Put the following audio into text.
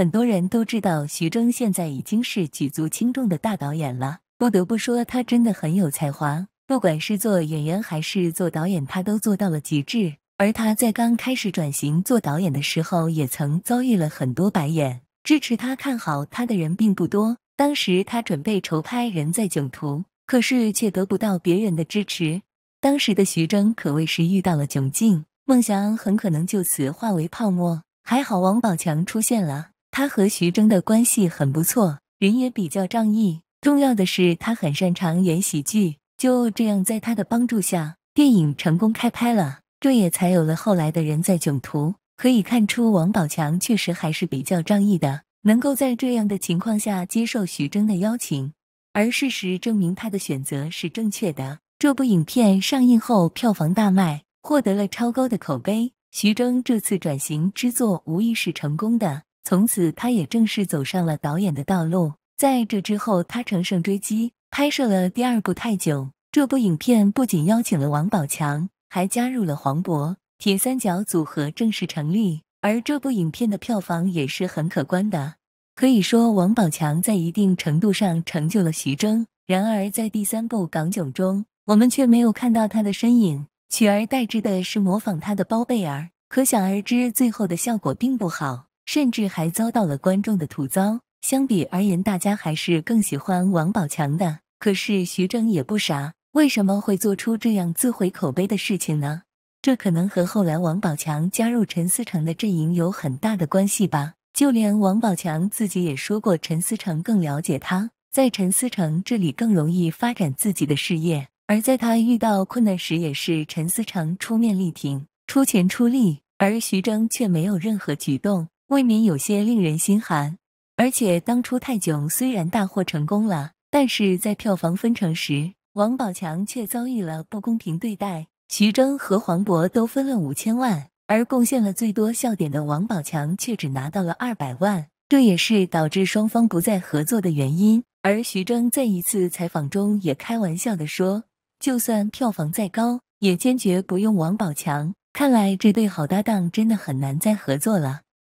很多人都知道徐峥现在已经是举足轻重的大导演了，不得不说他真的很有才华。不管是做演员还是做导演，他都做到了极致。而他在刚开始转型做导演的时候，也曾遭遇了很多白眼，支持他、看好他的人并不多。当时他准备筹拍《人在囧途》，可是却得不到别人的支持。当时的徐峥可谓是遇到了窘境，梦想很可能就此化为泡沫。还好王宝强出现了。他和徐峥的关系很不错，人也比较仗义。重要的是，他很擅长演喜剧。就这样，在他的帮助下，电影成功开拍了，这也才有了后来的《人在囧途》。可以看出，王宝强确实还是比较仗义的，能够在这样的情况下接受徐峥的邀请。而事实证明，他的选择是正确的。这部影片上映后，票房大卖，获得了超高的口碑。徐峥这次转型之作，无疑是成功的。从此，他也正式走上了导演的道路。在这之后，他乘胜追击，拍摄了第二部《泰囧》。这部影片不仅邀请了王宝强，还加入了黄渤，铁三角组合正式成立。而这部影片的票房也是很可观的。可以说，王宝强在一定程度上成就了徐峥。然而，在第三部《港囧》中，我们却没有看到他的身影，取而代之的是模仿他的包贝尔。可想而知，最后的效果并不好。甚至还遭到了观众的吐槽。相比而言，大家还是更喜欢王宝强的。可是徐峥也不傻，为什么会做出这样自毁口碑的事情呢？这可能和后来王宝强加入陈思诚的阵营有很大的关系吧。就连王宝强自己也说过，陈思诚更了解他，在陈思诚这里更容易发展自己的事业。而在他遇到困难时，也是陈思诚出面力挺、出钱出力，而徐峥却没有任何举动。未免有些令人心寒。而且当初《泰囧》虽然大获成功了，但是在票房分成时，王宝强却遭遇了不公平对待。徐峥和黄渤都分了五千万，而贡献了最多笑点的王宝强却只拿到了二百万，这也是导致双方不再合作的原因。而徐峥在一次采访中也开玩笑的说：“就算票房再高，也坚决不用王宝强。”看来这对好搭档真的很难再合作了。